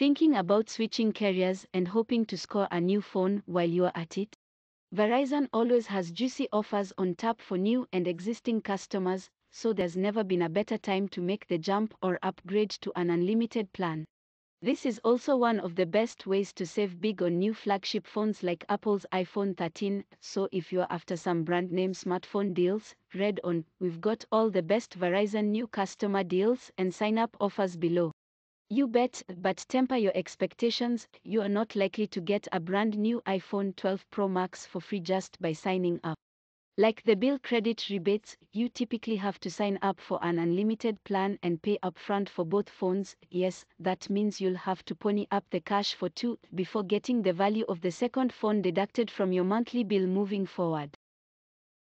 Thinking about switching carriers and hoping to score a new phone while you're at it? Verizon always has juicy offers on tap for new and existing customers, so there's never been a better time to make the jump or upgrade to an unlimited plan. This is also one of the best ways to save big on new flagship phones like Apple's iPhone 13, so if you're after some brand name smartphone deals, read on, we've got all the best Verizon new customer deals and sign up offers below. You bet, but temper your expectations. You are not likely to get a brand new iPhone 12 Pro Max for free just by signing up. Like the bill credit rebates, you typically have to sign up for an unlimited plan and pay upfront for both phones. Yes, that means you'll have to pony up the cash for two before getting the value of the second phone deducted from your monthly bill moving forward.